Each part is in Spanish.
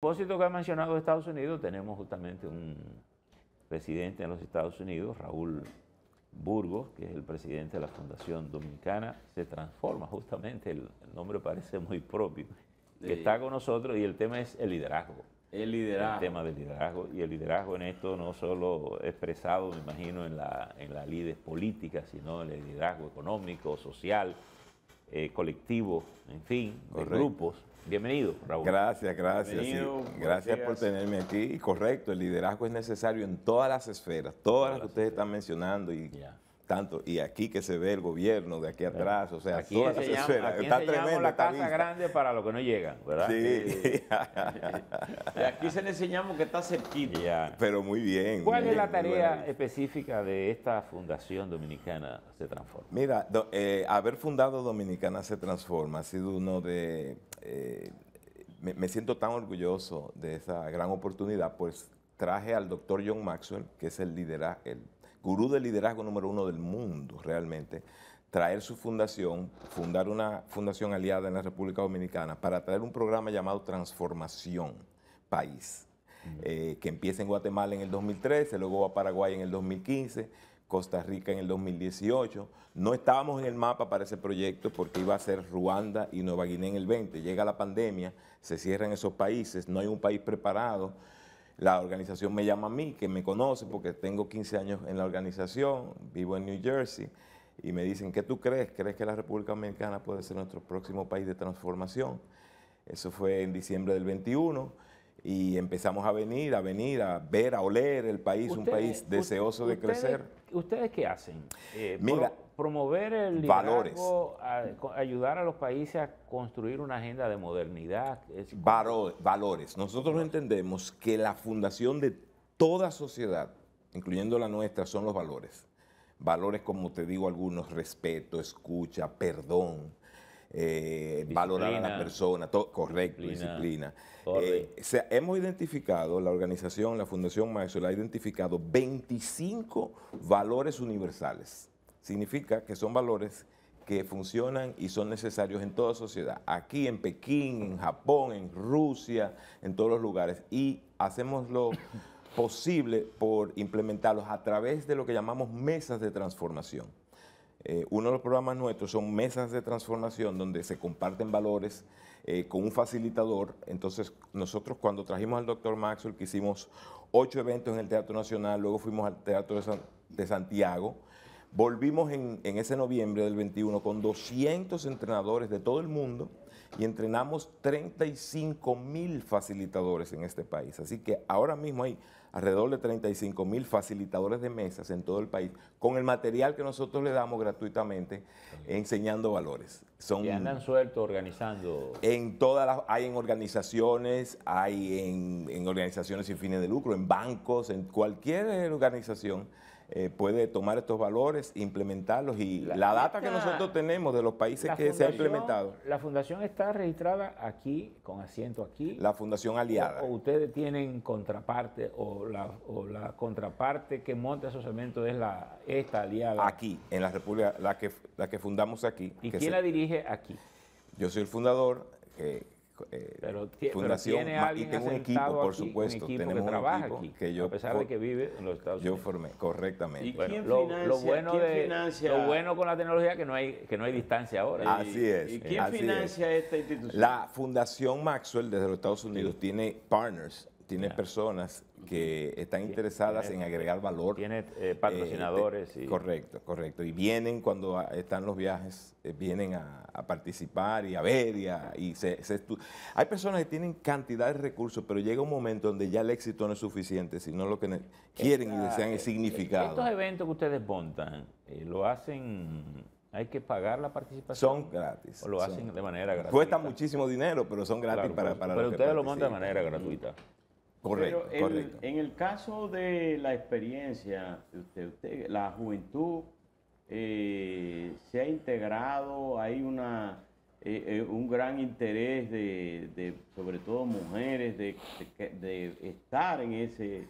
propósito que ha mencionado Estados Unidos, tenemos justamente un presidente en los Estados Unidos, Raúl Burgos, que es el presidente de la Fundación Dominicana, se transforma justamente, el, nombre parece muy propio, que está con nosotros y el tema es el liderazgo. El liderazgo. El tema del liderazgo. Y el liderazgo en esto no solo expresado, me imagino, en la, en la política, sino en el liderazgo económico, social, eh, colectivo, en fin, de grupos Bienvenido, Raúl. Gracias, gracias. Gracias por tenerme aquí. Correcto, el liderazgo es necesario en todas las esferas, todas, las que ustedes están mencionando y tanto y aquí que se ve el gobierno de aquí atrás, o sea, aquí la casa grande para los que no llegan, ¿verdad? Sí. y aquí se le enseñamos que está cerquita. Pero muy bien. ¿Cuál es la tarea específica de esta fundación dominicana se transforma? Mira, eh, haber fundado Dominicana se transforma ha sido uno de eh, me, siento tan orgulloso de esa gran oportunidad, pues traje al doctor John Maxwell, que es el liderazgo, el gurú de liderazgo número uno del mundo realmente, traer su fundación, fundar una fundación aliada en la República Dominicana para traer un programa llamado Transformación País, eh, que empieza en Guatemala en el 2013, luego a Paraguay en el 2015. Costa Rica en el 2018. No estábamos en el mapa para ese proyecto porque iba a ser Ruanda y Nueva Guinea en el 20. Llega la pandemia, se cierran esos países, no hay un país preparado. La organización me llama a mí, que me conoce porque tengo 15 años en la organización, vivo en New Jersey, y me dicen, ¿qué tú crees? ¿Crees que la República Dominicana puede ser nuestro próximo país de transformación? Eso fue en diciembre del 21 y empezamos a venir, a venir, a ver, a oler el país, un país deseoso de crecer. ¿Ustedes, qué hacen? Eh, Mira, promover el liderazgo, ayudar a los países a construir una agenda de modernidad. Es, valores. Nosotros entendemos que la fundación de toda sociedad, incluyendo la nuestra, son los valores. Valores como te digo algunos, respeto, escucha, perdón, eh, valorar a la persona, correcto, disciplina. Eh, hemos identificado, la organización, la Fundación Maxwell ha identificado 25 valores universales. Significa que son valores que funcionan y son necesarios en toda sociedad, aquí en Pekín, en Japón, en Rusia, en todos los lugares, y hacemos lo posible por implementarlos a través de lo que llamamos mesas de transformación. Eh, uno de los programas nuestros son mesas de transformación donde se comparten valores eh, con un facilitador. Entonces, nosotros cuando trajimos al doctor Maxwell, que hicimos ocho eventos en el Teatro Nacional, luego fuimos al Teatro de, Santiago, volvimos en, en, ese noviembre del 21 con 200 entrenadores de todo el mundo y entrenamos 35 mil facilitadores en este país. Así que ahora mismo hay alrededor de 35 mil facilitadores de mesas en todo el país, con el material que nosotros le damos gratuitamente, enseñando valores. Son, y andan sueltos organizando. En todas las, hay en organizaciones, hay en organizaciones sin fines de lucro, en bancos, en cualquier organización eh, puede tomar estos valores, implementarlos y la, data que nosotros tenemos de los países que se ha implementado. La fundación está registrada aquí, con asiento aquí. La fundación aliada. ustedes tienen contraparte o la, contraparte que monta esos elementos es la esta aliada. Aquí, en la República, la que, la que fundamos aquí. ¿Y quién la dirige aquí? Yo soy el fundador. que... Eh, pero fundación ¿tiene alguien y un equipo, por supuesto, tenemos que trabaja un equipo aquí, que yo a pesar de que vive en los Estados Unidos. Yo formé correctamente. ¿Y lo, bueno de, lo bueno con la tecnología que no hay que no hay distancia ahora. Así es. ¿Y quién financia esta institución? La Fundación Maxwell desde los Estados Unidos tiene partners, tiene personas que están interesadas en agregar valor. Tiene eh, eh, patrocinadores. Eh, y... Correcto, correcto. Y vienen cuando están los viajes, vienen a, participar y a ver y, a, Hay personas que tienen cantidad de recursos, pero llega un momento donde ya el éxito no es suficiente, sino lo que quieren y desean es significado. Estos eventos que ustedes montan, lo hacen... ¿Hay que pagar la participación? Son gratis. ¿O lo hacen de manera gratuita? Cuesta muchísimo dinero, pero son gratis para, para, Pero ustedes lo montan de manera gratuita. En el caso de la experiencia de usted, la juventud eh, se ha integrado, hay una eh, eh, un gran interés de, sobre todo mujeres, de, estar en ese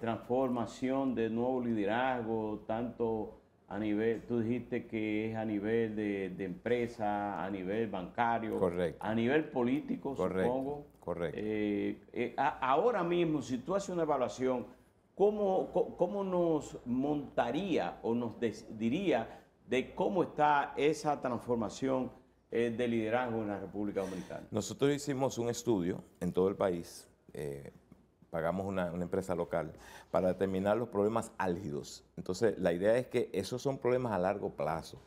transformación de nuevo liderazgo, tanto a nivel, tú dijiste que es a nivel de, empresa, a nivel bancario, a nivel político, supongo. Correcto. Eh, eh, ahora mismo, si tú haces una evaluación, ¿cómo, cómo nos montaría o nos diría de cómo está esa transformación eh, de liderazgo en la República Dominicana? Nosotros hicimos un estudio en todo el país, pagamos una, empresa local, para determinar los problemas álgidos. Entonces, la idea es que esos son problemas a largo plazo.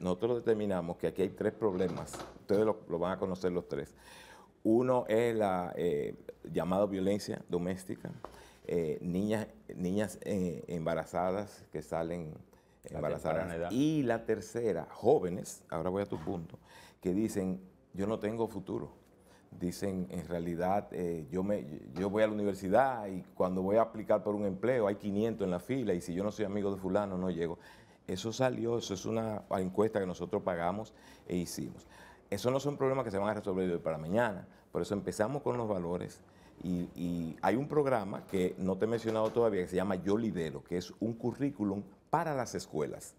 Nosotros determinamos que aquí hay tres problemas, ustedes lo, van a conocer los tres. Uno es la eh, llamada violencia doméstica, eh, niñas, niñas eh, embarazadas que salen embarazadas. Y la tercera, jóvenes, ahora voy a tu punto, que dicen, yo no tengo futuro. Dicen, en realidad, yo, me, yo voy a la universidad y cuando voy a aplicar por un empleo hay 500 en la fila y si yo no soy amigo de fulano no llego. Eso salió, eso es una encuesta que nosotros pagamos e hicimos eso no son problemas que se van a resolver hoy para mañana. Por eso empezamos con los valores. Y, hay un programa que no te he mencionado todavía que se llama Yo Lidero, que es un currículum para las escuelas.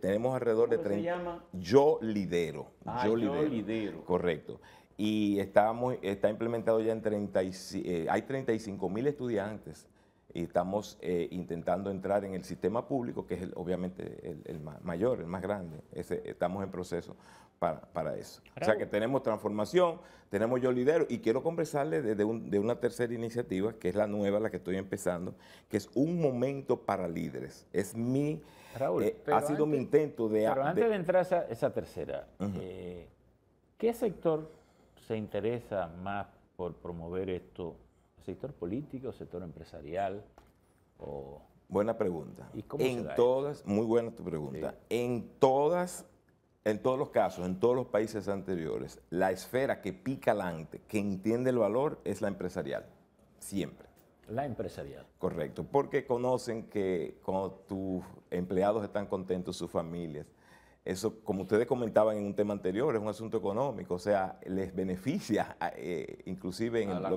tenemos alrededor de 30. se llama? Yo Lidero. Ah, yo, lidero. Correcto. Y está, está implementado ya en 36, eh, hay 35 mil estudiantes y estamos eh, intentando entrar en el sistema público, que es obviamente el, mayor, el más grande. estamos en proceso para, eso. O sea que tenemos transformación, tenemos yo lidero y quiero conversarles de, una tercera iniciativa, que es la nueva, la que estoy empezando, que es un momento para líderes. Es mi, eh, ha sido mi intento de... Pero antes de, entrar a esa, tercera, eh, ¿qué sector se interesa más por promover esto sector político, sector empresarial o... Buena pregunta. ¿Y en todas, muy buena tu pregunta. En todas, en todos los casos, en todos los países anteriores, la esfera que pica alante, que entiende el valor, es la empresarial. Siempre. La empresarial. Correcto, porque conocen que cuando tus empleados están contentos, sus familias, eso, como ustedes comentaban en un tema anterior, es un asunto económico, o sea, les beneficia eh, inclusive en a, la,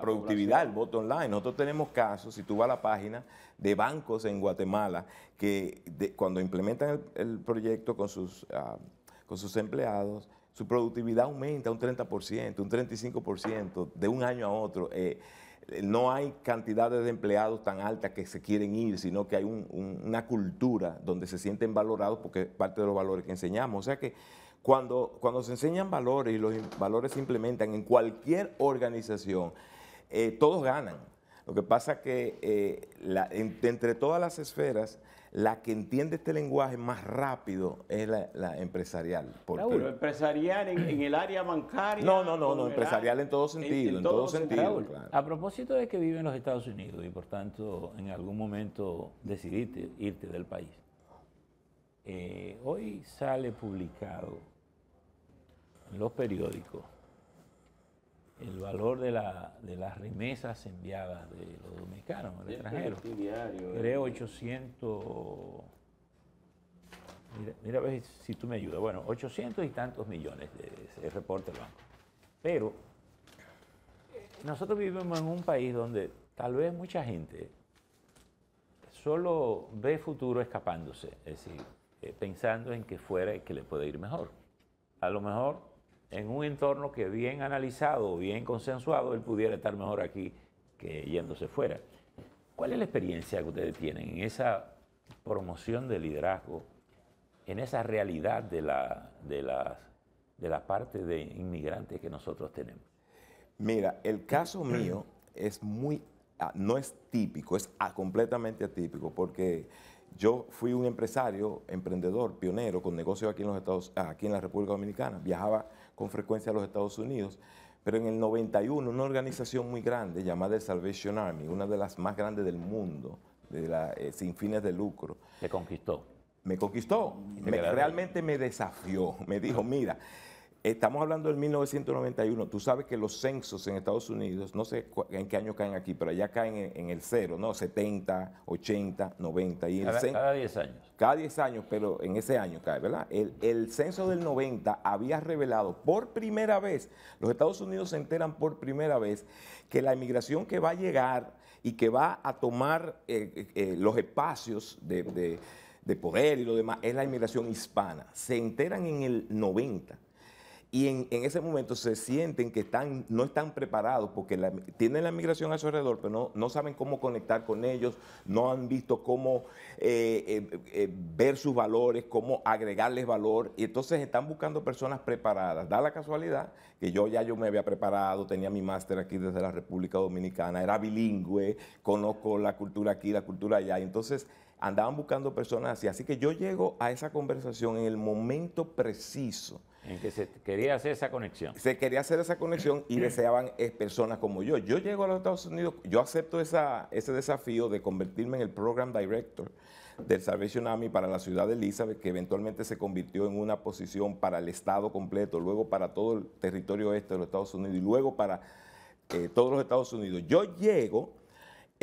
productividad, el voto online. Nosotros tenemos casos, si tú vas a la página de bancos en Guatemala, que cuando implementan el, proyecto con sus, ah, con sus empleados, su productividad aumenta un 30%, un 35% de un año a otro. Eh, no hay cantidades de empleados tan altas que se quieren ir, sino que hay una cultura donde se sienten valorados porque es parte de los valores que enseñamos. O sea que cuando, se enseñan valores y los valores se implementan en cualquier organización, eh, todos ganan. Lo que pasa es que eh, entre todas las esferas la que entiende este lenguaje más rápido es la, empresarial. Raúl, empresarial en, el área bancaria. No, no, no, no empresarial en todo sentido, A propósito de que vive en los Estados Unidos y por tanto en algún momento decidiste irte del país, eh, hoy sale publicado en los periódicos el valor de, las remesas enviadas de los dominicanos al extranjero. Eh. Creo 800... Mira, mira a ver si tú me ayudas. Bueno, 800 y tantos millones de, reporte del banco. Pero nosotros vivimos en un país donde tal vez mucha gente solo ve futuro escapándose, es decir, eh, pensando en que fuera que le puede ir mejor. A lo mejor en un entorno que bien analizado, bien consensuado, él pudiera estar mejor aquí que yéndose fuera. ¿Cuál es la experiencia que ustedes tienen en esa promoción de liderazgo, en esa realidad de la, de de la parte de inmigrantes que nosotros tenemos? Mira, el caso mío es muy, ah, no es típico, es ah, completamente atípico, porque yo fui un empresario, emprendedor, pionero con negocios aquí en los Estados, aquí en la República Dominicana. Viajaba con frecuencia a los Estados Unidos, pero en el 91 una organización muy grande llamada Salvation Army, una de las más grandes del mundo, de eh, sin fines de lucro, me conquistó. Me conquistó. realmente me desafió. Me dijo, mira. Estamos hablando del 1991. Tú sabes que los censos en Estados Unidos, no sé en qué año caen aquí, pero allá caen en, el cero, ¿no? 70, 80, 90. Y cada, 10 años. Cada 10 años, pero en ese año cae, ¿verdad? El, censo del 90 había revelado por primera vez, los Estados Unidos se enteran por primera vez que la inmigración que va a llegar y que va a tomar eh, eh, eh, los espacios de poder y lo demás es la inmigración hispana. Se enteran en el 90 y en, ese momento se sienten que están, no están preparados porque la, tienen la migración a su alrededor, pero no, saben cómo conectar con ellos, no han visto cómo eh, eh, eh, ver sus valores, cómo agregarles valor. Y entonces están buscando personas preparadas. Da la casualidad que yo ya yo me había preparado, tenía mi máster aquí desde la República Dominicana, era bilingüe, conozco la cultura aquí, la cultura allá. Entonces andaban buscando personas así. Así que yo llego a esa conversación en el momento preciso en que se quería hacer esa conexión. Se quería hacer esa conexión y deseaban eh, personas como yo. Yo llego a los Estados Unidos, yo acepto esa, ese desafío de convertirme en el Program Director del Salvation Army para la ciudad de Elizabeth, que eventualmente se convirtió en una posición para el Estado completo, luego para todo el territorio este de los Estados Unidos y luego para eh, todos los Estados Unidos. Yo llego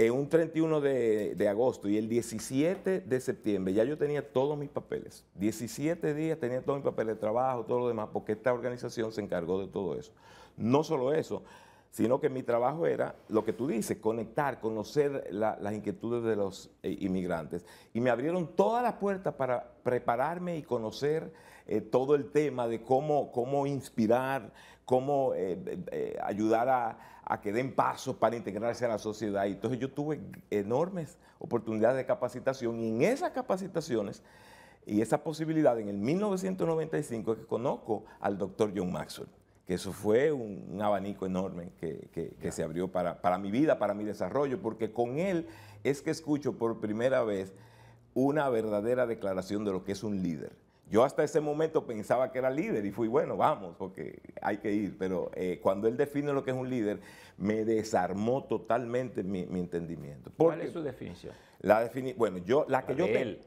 eh, un 31 de, de, agosto y el 17 de septiembre ya yo tenía todos mis papeles. 17 días tenía todos mis papeles de trabajo, todo lo demás, porque esta organización se encargó de todo eso. No solo eso, sino que mi trabajo era lo que tú dices, conectar, conocer las inquietudes de los eh, inmigrantes. Y me abrieron todas las puertas para prepararme y conocer eh, todo el tema de cómo, cómo inspirar, cómo eh, ayudar a, que den pasos para integrarse a la sociedad. Y entonces yo tuve enormes oportunidades de capacitación y en esas capacitaciones y esa posibilidad en el 1995 es que conozco al doctor John Maxwell eso fue un, abanico enorme que, se abrió para, mi vida, para mi desarrollo, porque con él es que escucho por primera vez una verdadera declaración de lo que es un líder. Yo hasta ese momento pensaba que era líder y fui, bueno, vamos, porque hay que ir. Pero eh, cuando él define lo que es un líder, me desarmó totalmente mi, entendimiento. ¿Cuál es su definición? La bueno, yo, la que yo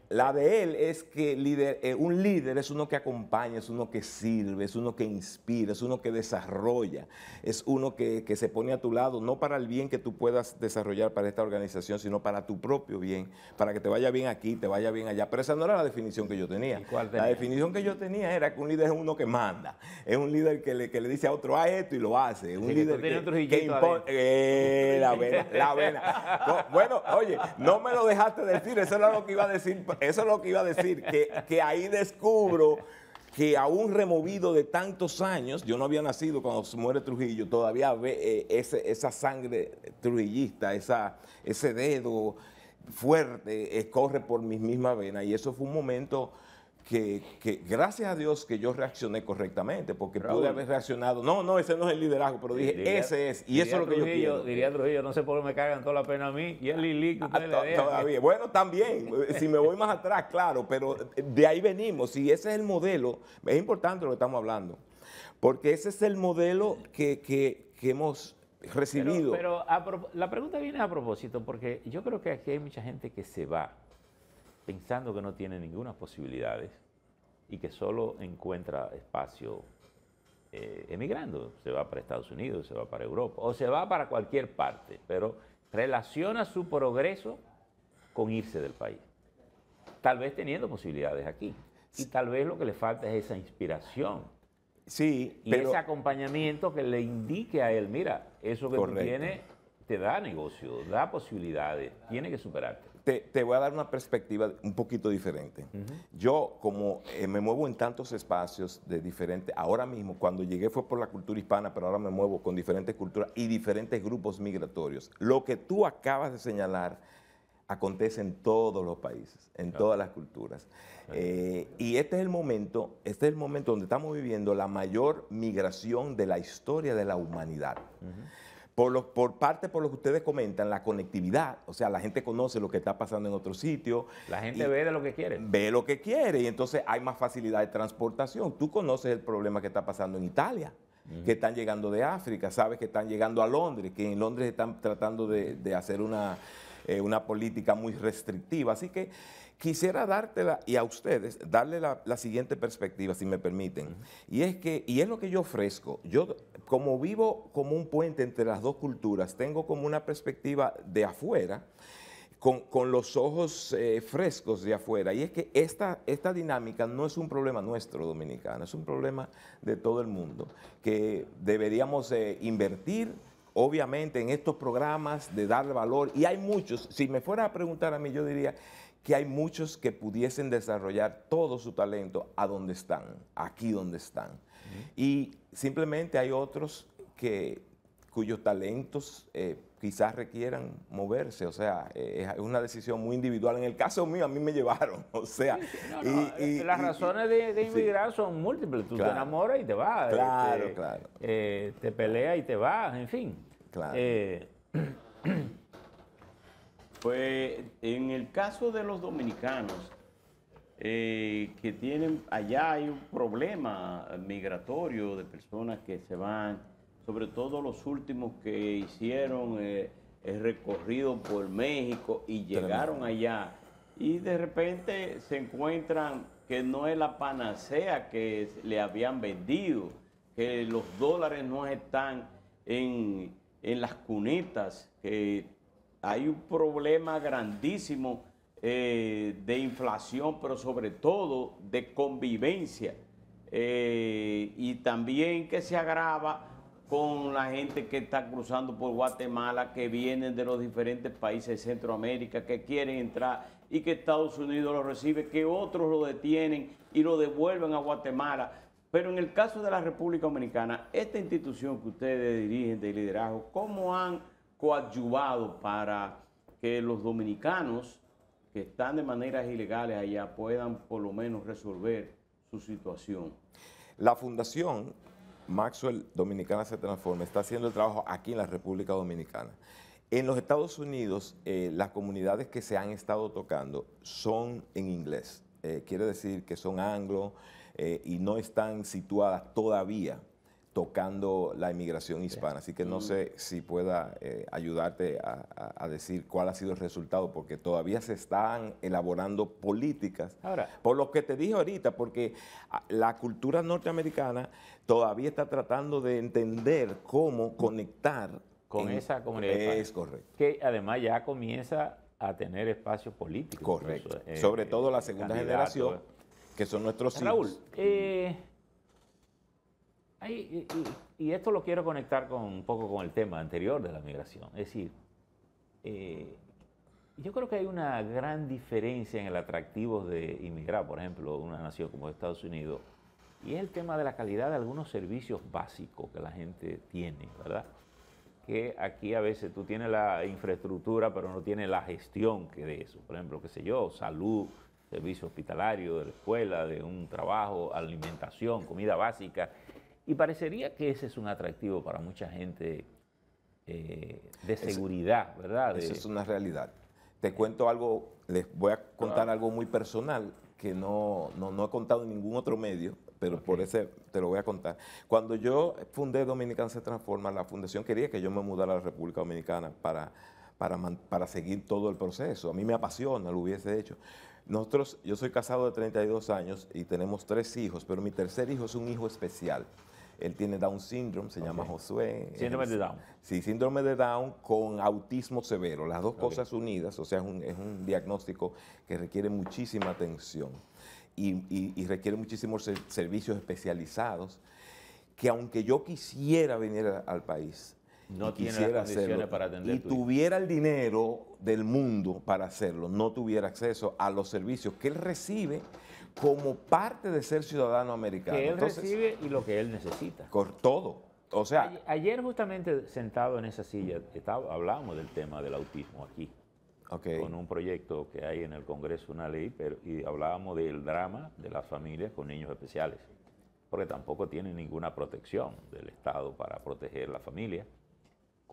La de él es que líder, eh, un líder es uno que acompaña, es uno que sirve, es uno que inspira, es uno que desarrolla, es uno que, se pone a tu lado, no para el bien que tú puedas desarrollar para esta organización, sino para tu propio bien, para que te vaya bien aquí, te vaya bien allá. Pero esa no era la definición que yo tenía. La definición que yo tenía era que un líder es uno que manda, es un líder que le, que le dice a otro, haz esto y lo hace, un líder que, eh, la vena, bueno, oye, no me lo dejaste decir, eso era lo que iba a decir, eso es lo que iba a decir, que, ahí descubro que aún removido de tantos años, yo no había nacido cuando se muere Trujillo, todavía ve eh, esa sangre trujillista, esa, ese dedo fuerte, eh, corre por mis mismas venas. Y eso fue un momento que, gracias a Dios que yo reaccioné correctamente, porque pude haber reaccionado. No, no, ese no es el liderazgo, pero dije, ese es, y eso es lo que yo quiero. Diría Trujillo, no sé por qué me cagan toda la pena a mí, y el Lili que ah, usted le Todavía, bueno, también, eh, si me voy más atrás, claro, pero de ahí venimos, y ese es el modelo, es importante lo que estamos hablando, porque ese es el modelo que, hemos recibido. Pero, la pregunta viene a propósito, porque yo creo que aquí hay mucha gente que se va pensando que no tiene ninguna posibilidad y que solo encuentra espacio eh, emigrando. Se va para Estados Unidos, se va para Europa o se va para cualquier parte, pero relaciona su progreso con irse del país. Tal vez teniendo posibilidades aquí. Y tal vez lo que le falta es esa inspiración. Sí, y ese acompañamiento que le indique a él, mira, eso que tú tienes te da negocio, da posibilidades, tiene que superarte te, voy a dar una perspectiva un poquito diferente. Yo, como eh, me muevo en tantos espacios de diferentes, ahora mismo, cuando llegué fue por la cultura hispana, pero ahora me muevo con diferentes culturas y diferentes grupos migratorios. Lo que tú acabas de señalar acontece en todos los países, en todas las culturas. Eh, y este es el momento, este es el momento donde estamos viviendo la mayor migración de la historia de la humanidad. Por, lo, por parte, por lo que ustedes comentan, la conectividad, o sea, la gente conoce lo que está pasando en otro sitio. La gente ve lo que quiere. Ve lo que quiere y entonces hay más facilidad de transportación. Tú conoces el problema que está pasando en Italia que están llegando de África, sabes que están llegando a Londres, que en Londres están tratando de, hacer una, eh, una política muy restrictiva. Así que Quisiera dártela y a ustedes darle la, siguiente perspectiva, si me permiten. Y es que, y es lo que yo ofrezco. Yo, como vivo como un puente entre las dos culturas, tengo como una perspectiva de afuera. Con, los ojos eh, frescos de afuera. Y es que esta, esta dinámica no es un problema nuestro dominicano, es un problema de todo el mundo, que deberíamos eh, invertir. Obviamente en estos programas de dar valor, y hay muchos, si me fuera a preguntar a mí, yo diría, que hay muchos que pudiesen desarrollar todo su talento a donde están, aquí donde están. Y simplemente hay otros que, cuyos talentos eh, quizás requieran moverse, o sea, eh, es una decisión muy individual. En el caso mío, a mí me llevaron, o sea... y, este, las razones de, inmigrar son múltiples, tú te enamoras y te vas. Este, claro, claro. Eh, te peleas y te vas, en fin. Claro. Pues en el caso de los dominicanos, eh, que tienen, allá hay un problema migratorio de personas que se van, sobre todo los últimos que hicieron eh, el recorrido por México y llegaron allá y de repente se encuentran que no es la panacea que le habían vendido, que los dólares no están en, las cunetas que hay un problema grandísimo eh, de inflación, pero sobre todo de convivencia. Eh, y también que se agrava con la gente que está cruzando por Guatemala, que vienen de los diferentes países de Centroamérica, que quieren entrar y que Estados Unidos lo recibe, que otros lo detienen y lo devuelven a Guatemala. Pero en el caso de la República Dominicana, esta institución que ustedes dirigen de liderazgo, ¿cómo han adyuvado para que los dominicanos que están de maneras ilegales allá puedan por lo menos resolver su situación. La fundación Maxwell Dominicana se transforma, está haciendo el trabajo aquí en la República Dominicana. En los Estados Unidos, eh, las comunidades que se han estado tocando son en inglés. Eh, quiere decir que son anglo eh, y no están situadas todavía tocando la inmigración hispana. Así que no mm. sé si pueda eh, ayudarte a, decir cuál ha sido el resultado, porque todavía se están elaborando políticas. por lo que te dije ahorita, porque ah, la cultura norteamericana todavía está tratando de entender cómo conectar con esa comunidad. Es correcto. Que además ya comienza a tener espacios políticos. Correcto. Eh, Sobre eh, todo la segunda generación, que son nuestros Raúl, Eh, y, esto lo quiero conectar con, un poco con el tema anterior de la migración. Es decir, eh, yo creo que hay una gran diferencia en el atractivo de inmigrar, por ejemplo, una nación como Estados Unidos, y es el tema de la calidad de algunos servicios básicos que la gente tiene, ¿verdad? Que aquí a veces tú tienes la infraestructura, pero no tienes la gestión que de eso. Por ejemplo, qué sé yo, salud, servicio hospitalario, de la escuela, de un trabajo, alimentación, comida básica y parecería que ese es un atractivo para mucha gente eh, de seguridad, ¿verdad? Esa es una realidad. Te eh, cuento algo, les voy a contar algo muy personal que no, no, he contado en ningún otro medio, pero por eso te lo voy a contar. Cuando yo fundé Dominicana se transforma, la fundación quería que yo me mudara a la República Dominicana para, para, para seguir todo el proceso. A mí me apasiona, lo hubiese hecho. Nosotros, yo soy casado de 32 años y tenemos tres hijos, pero mi tercer hijo es un hijo especial. Él tiene Down syndrome, se llama Josué. Síndrome de Down. Sí, síndrome de Down con autismo severo, las dos cosas unidas, o sea, es un, diagnóstico que requiere muchísima atención y, requiere muchísimos servicios especializados que aunque yo quisiera venir al país, no para Y tuviera el dinero del mundo para hacerlo, no tuviera acceso a los servicios que él recibe como parte de ser ciudadano americano. Que él recibe y lo que él necesita. Por todo. O sea, ayer, justamente sentado en esa silla hablábamos del tema del autismo aquí, okay. con un proyecto que hay en el Congreso, una ley, pero, y hablábamos del drama de las familias con niños especiales, porque tampoco tienen ninguna protección del Estado para proteger la familia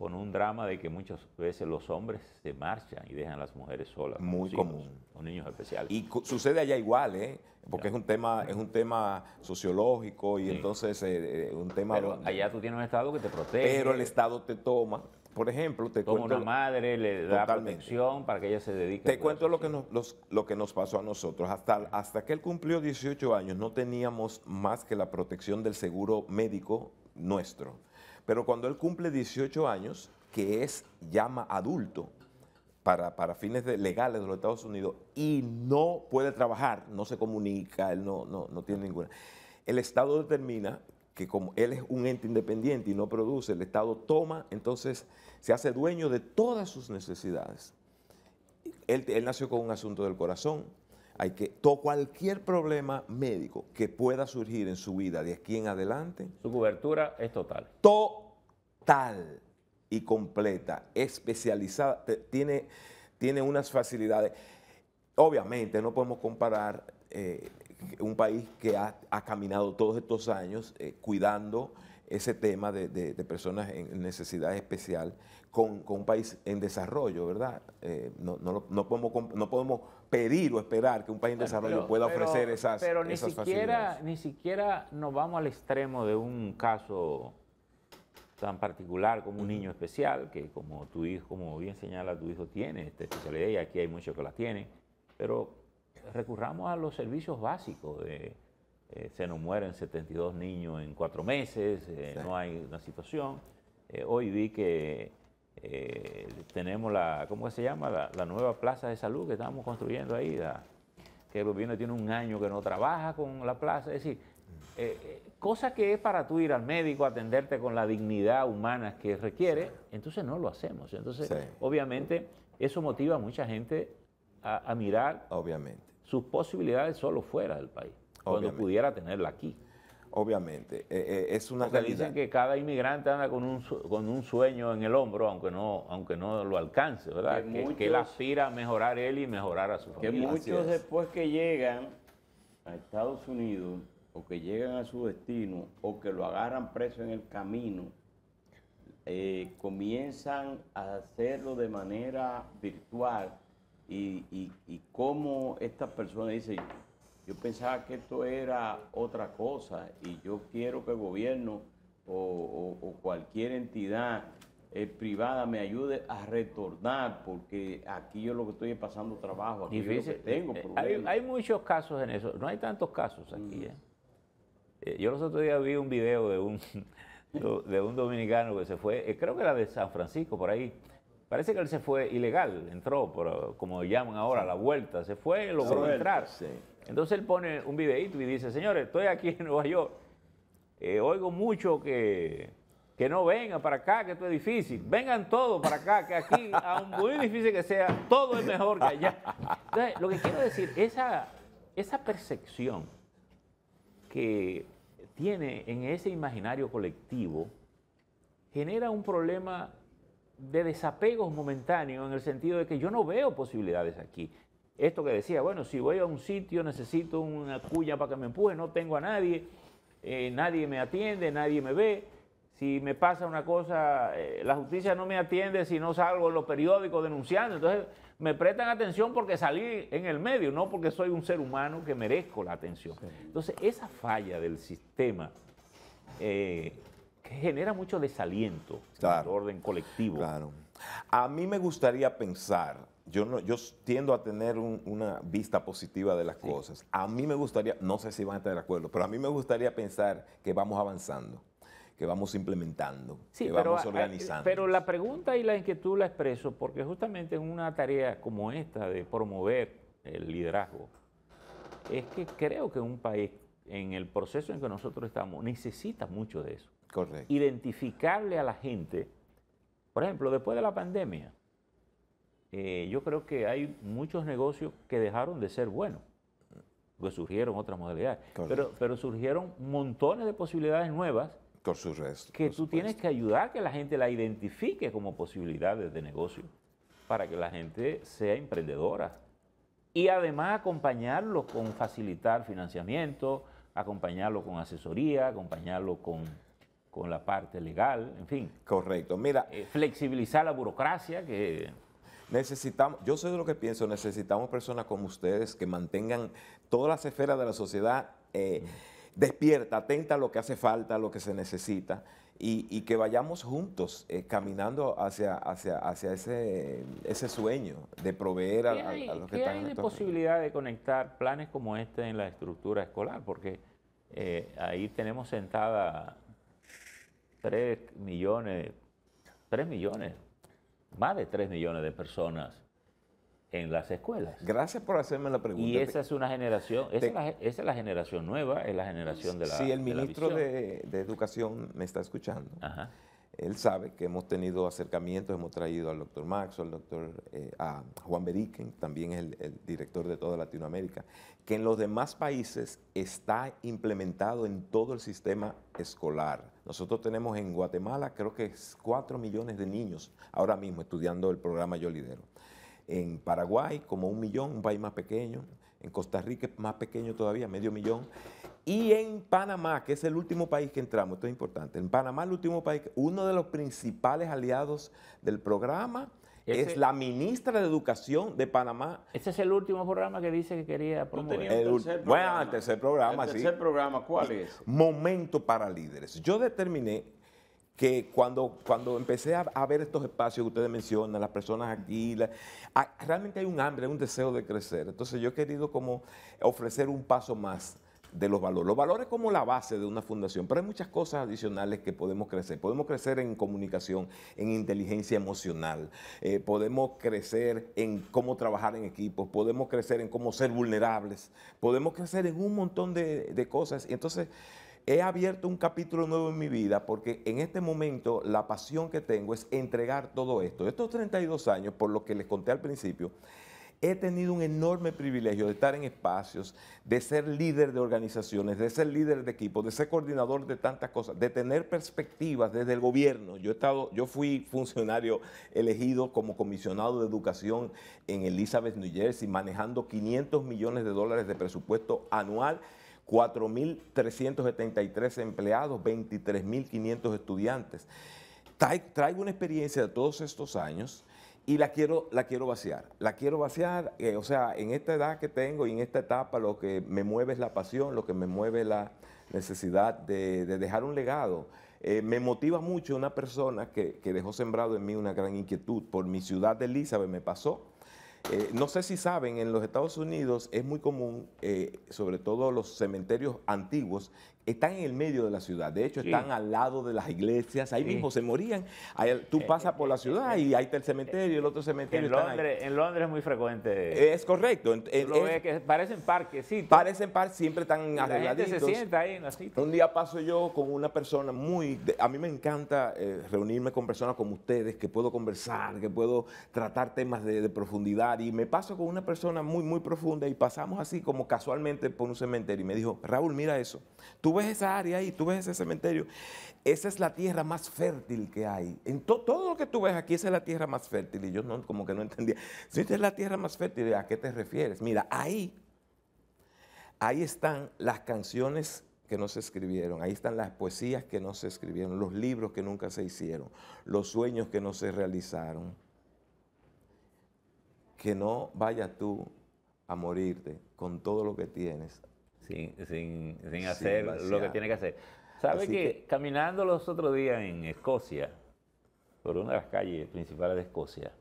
con un drama de que muchas veces los hombres se marchan y dejan a las mujeres solas. Muy común. Los niños especiales. Y sucede allá igual, ¿eh? Porque es un tema es un tema sociológico y entonces es eh, eh, un tema... Pero allá tú tienes un Estado que te protege. Pero el Estado te toma. Por ejemplo, te Como la una madre le da protección para que ella se dedique Te cuento lo que, nos, lo que nos pasó a nosotros. Hasta, hasta que él cumplió 18 años no teníamos más que la protección del seguro médico nuestro pero cuando él cumple 18 años, que es llama adulto para, fines legales de los Estados Unidos y no puede trabajar, no se comunica, él no, no, no tiene ninguna. El Estado determina que como él es un ente independiente y no produce, el Estado toma, entonces se hace dueño de todas sus necesidades. él, nació con un asunto del corazón, hay que, todo, cualquier problema médico que pueda surgir en su vida de aquí en adelante. Su cobertura es total. Total y completa, especializada. Tiene, tiene unas facilidades. Obviamente no podemos comparar eh, un país que ha, caminado todos estos años eh, cuidando ese tema de, personas en necesidad especial con, un país en desarrollo, ¿verdad? Eh, no, podemos, no podemos pedir o esperar que un país en desarrollo pueda ofrecer esas esas, pero ni siquiera, Ni siquiera nos vamos al extremo de un caso tan particular como un niño especial, que como tu hijo, como bien señala, tu hijo tiene esta especialidad y aquí hay muchos que la tienen, pero recurramos a los servicios básicos de eh, se nos mueren 72 niños en cuatro meses, eh, no hay una situación. Eh, hoy vi que tenemos la, ¿cómo se llama? La, nueva plaza de salud que estamos construyendo ahí, que el gobierno tiene un año que no trabaja con la plaza, es decir, cosa que es para tú ir al médico, atenderte con la dignidad humana que requiere, entonces no lo hacemos. Entonces, obviamente, eso motiva a mucha gente a, a mirar Obviamente. sus posibilidades solo fuera del país cuando pudiera tenerla aquí. Obviamente, eh, eh, es una realidad. Dicen que cada inmigrante anda con un, sueño en el hombro, aunque no, aunque no lo alcance, ¿verdad? Que, aspira a mejorar él y mejorar a su familia. Que muchos después que llegan a Estados Unidos o que llegan a su destino o que lo agarran preso en el camino, eh, comienzan a hacerlo de manera virtual y, y, y cómo estas personas dicen, yo pensaba que esto era otra cosa y yo quiero que el gobierno o, cualquier entidad eh, privada me ayude a retornar porque aquí yo lo que estoy pasando trabajo, aquí tengo eh, eh, problemas. hay, muchos casos en eso, no hay tantos casos aquí. Mm. yo los otros días vi un video de un, de un dominicano que se fue, creo que era de San Francisco, por ahí, Parece que él se fue ilegal, entró, por, como llaman ahora, la vuelta, se fue, logró entrarse. entrar. Entonces él pone un videito y dice, señores, estoy aquí en Nueva York, eh, oigo mucho que, no vengan para acá, que esto es difícil, vengan todos para acá, que aquí, aun muy difícil que sea, todo es mejor que allá. Entonces, lo que quiero decir, esa, esa percepción que tiene en ese imaginario colectivo genera un problema de desapego momentáneos en el sentido de que yo no veo posibilidades aquí esto que decía, bueno, si voy a un sitio necesito una cuya para que me empuje, no tengo a nadie, eh, nadie me atiende, nadie me ve. Si me pasa una cosa, eh, la justicia no me atiende si no salgo en los periódicos denunciando. Entonces, me prestan atención porque salí en el medio, no porque soy un ser humano que merezco la atención. Entonces, esa falla del sistema eh, que genera mucho desaliento en orden colectivo. A mí me gustaría pensar yo, no, yo tiendo a tener una vista positiva de las cosas. A mí me gustaría, no sé si van a estar de acuerdo, pero a mí me gustaría pensar que vamos avanzando, que vamos implementando, que vamos eh, organizando. Pero la pregunta y la inquietud la expreso porque justamente en una tarea como esta de promover el liderazgo, es que creo que un país en el proceso en que nosotros estamos necesita mucho de eso. Correcto. Identificable a la gente. Por ejemplo, después de la pandemia, eh, yo creo que hay muchos negocios que dejaron de ser buenos, porque surgieron otras modalidades, pero, pero, surgieron montones de posibilidades nuevas con su resto, que tú tienes que ayudar a que la gente la identifique como posibilidades de negocio para que la gente sea emprendedora. Y además acompañarlo con facilitar financiamiento, acompañarlo con asesoría, acompañarlo con, la parte legal, en fin. Correcto, mira. Eh, flexibilizar la burocracia, que necesitamos, yo sé de lo que pienso, necesitamos personas como ustedes que mantengan todas las esferas de la sociedad eh, despierta, atenta a lo que hace falta, a lo que se necesita. Y, que vayamos juntos eh, caminando hacia, hacia, ese, ese sueño de proveer a, los que ¿qué hay de posibilidad de conectar planes como este en la estructura escolar? Porque eh, ahí tenemos sentada 3 millones, 3 millones más de 3 millones de personas en las escuelas. Gracias por hacerme la pregunta. Y esa es una generación, esa, es, la, generación nueva, es la generación de la... Si el ministro de, de Educación me está escuchando, Ajá él sabe que hemos tenido acercamientos, hemos traído al doctor Max, al doctor eh, a Juan Beriken, también es el, director de toda Latinoamérica, que en los demás países está implementado en todo el sistema escolar. Nosotros tenemos en Guatemala creo que 4 millones de niños ahora mismo estudiando el programa Yo Lidero. En Paraguay como un millón, un país más pequeño en Costa Rica es más pequeño todavía, medio millón. Y en Panamá, que es el último país que entramos, esto es importante, en Panamá el último país, uno de los principales aliados del programa es la ministra de Educación de Panamá. Ese es el último programa que dice que quería promover. bueno, el tercer programa, el tercer programa, ¿cuál es? Momento para líderes. Yo determiné que cuando, cuando empecé a, ver estos espacios que ustedes mencionan, las personas aquí, realmente hay un hambre, hay un deseo de crecer. Entonces yo he querido como ofrecer un paso más de los valores. Los valores como la base de una fundación, pero hay muchas cosas adicionales que podemos crecer. Podemos crecer en comunicación, en inteligencia emocional, eh, podemos crecer en cómo trabajar en equipos, podemos crecer en cómo ser vulnerables, podemos crecer en un montón de, de cosas. Entonces, he abierto un capítulo nuevo en mi vida porque en este momento la pasión que tengo es entregar todo esto. Estos 32 años, por lo que les conté al principio, he tenido un enorme privilegio de estar en espacios, de ser líder de organizaciones, de ser líder de equipo, de ser coordinador de tantas cosas, de tener perspectivas desde el gobierno. Yo, he estado, yo fui funcionario elegido como comisionado de educación en Elizabeth, New Jersey, manejando 500 millones de dólares de presupuesto anual 4.373 empleados, 23.500 estudiantes. Traigo una experiencia de todos estos años y la quiero, la quiero vaciar. La quiero vaciar, eh, o sea, en esta edad que tengo y en esta etapa lo que me mueve es la pasión, lo que me mueve es la necesidad de, dejar un legado. Eh, me motiva mucho una persona que, que, dejó sembrado en mí una gran inquietud. Por mi ciudad de Elizabeth me pasó eh, no sé si saben, en los Estados Unidos es muy común, eh, sobre todo los cementerios antiguos, están en el medio de la ciudad. De hecho, están al lado de las iglesias. Ahí mismo se morían. tú eh, pasas por la ciudad y ahí está el cementerio, el otro cementerio. En, Londres, en Londres es muy frecuente. Es correcto. parecen parques, sí. Parecen parques, siempre están la Gente se sienta ahí en la cita. Un día paso yo con una persona muy... a mí me encanta reunirme con personas como ustedes, que puedo conversar, que puedo tratar temas de profundidad y me paso con una persona muy, muy profunda y pasamos así como casualmente por un cementerio y me dijo, Raúl, mira eso, tú ves esa área ahí, tú ves ese cementerio, esa es la tierra más fértil que hay. En todo lo que tú ves aquí, esa es la tierra más fértil y yo no, como que no entendía, si esta es la tierra más fértil, ¿a qué te refieres? Mira, ahí, ahí están las canciones que no se escribieron, ahí están las poesías que no se escribieron, los libros que nunca se hicieron, los sueños que no se realizaron que no vayas tú a morirte con todo lo que tienes. Sin, hacer lo que tienes que hacer. ¿Sabes que, caminando los otros días en Escocia, por una de las calles principales de Escocia,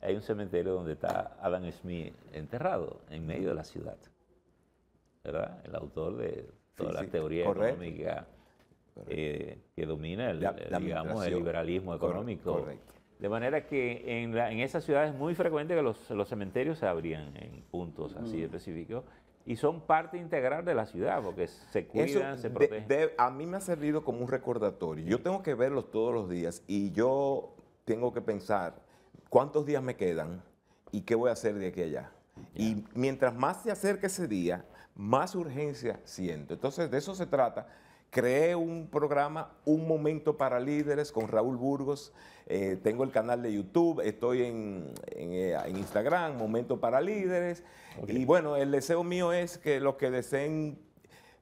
hay un cementerio donde está Adam Smith enterrado en medio de la ciudad? ¿Verdad? El autor de toda la teoría económica eh, que domina el, el liberalismo económico. Correcto. De manera que en, la, en esas ciudades es muy frecuente que los, cementerios se abrían en puntos así mm. específicos y son parte integral de la ciudad porque se cuidan, se protegen. a mí me ha servido como un recordatorio. Yo tengo que verlos todos los días y yo tengo que pensar cuántos días me quedan y qué voy a hacer de aquí a allá. Y mientras más se acerque ese día, más urgencia siento. Entonces, de eso se trata Creé un programa, Un Momento para Líderes, con Raúl Burgos. Eh, tengo el canal de YouTube, estoy en, eh, Instagram, Momento para Líderes. Y bueno, el deseo mío es que los que deseen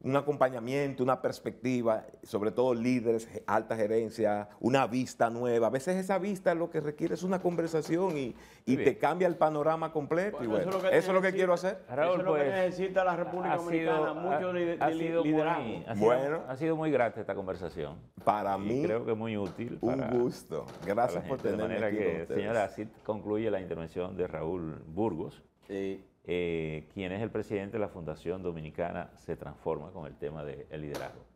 un acompañamiento, una perspectiva, sobre todo líderes, alta gerencia, una vista nueva. A veces esa vista lo que requiere es una conversación y, y te cambia el panorama completo. eso es lo que, quiero hacer. Raúl, eso es lo que necesita pues, la República Dominicana, mucho ha, sido Muy, ha bueno, ha sido muy grata esta conversación. Para mí. Creo que muy útil. un gusto. Gracias por tenerme señora, así concluye la intervención de Raúl Burgos eh, quien es el presidente de la Fundación Dominicana se transforma con el tema del liderazgo.